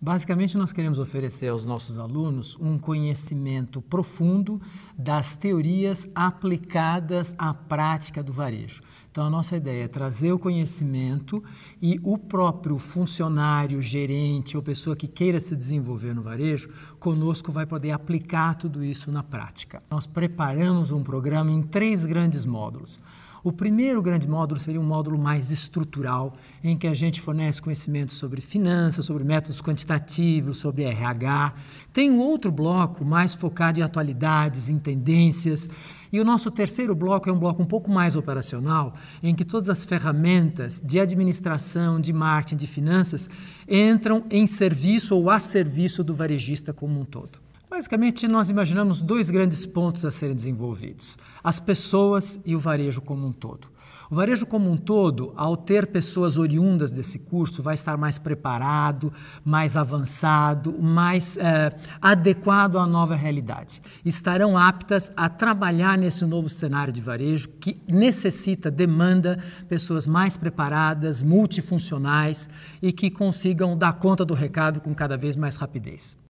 Basicamente, nós queremos oferecer aos nossos alunos um conhecimento profundo das teorias aplicadas à prática do varejo. Então, a nossa ideia é trazer o conhecimento e o próprio funcionário, gerente ou pessoa que queira se desenvolver no varejo, conosco vai poder aplicar tudo isso na prática. Nós preparamos um programa em três grandes módulos. O primeiro grande módulo seria um módulo mais estrutural, em que a gente fornece conhecimentos sobre finanças, sobre métodos quantitativos, sobre RH. Tem um outro bloco mais focado em atualidades, em tendências. E o nosso terceiro bloco é um bloco um pouco mais operacional, em que todas as ferramentas de administração, de marketing, de finanças entram em serviço ou a serviço do varejista como um todo. Basicamente, nós imaginamos dois grandes pontos a serem desenvolvidos: as pessoas e o varejo como um todo. O varejo como um todo, ao ter pessoas oriundas desse curso, vai estar mais preparado, mais avançado, mais é, adequado à nova realidade. Estarão aptas a trabalhar nesse novo cenário de varejo que necessita, demanda pessoas mais preparadas, multifuncionais e que consigam dar conta do recado com cada vez mais rapidez.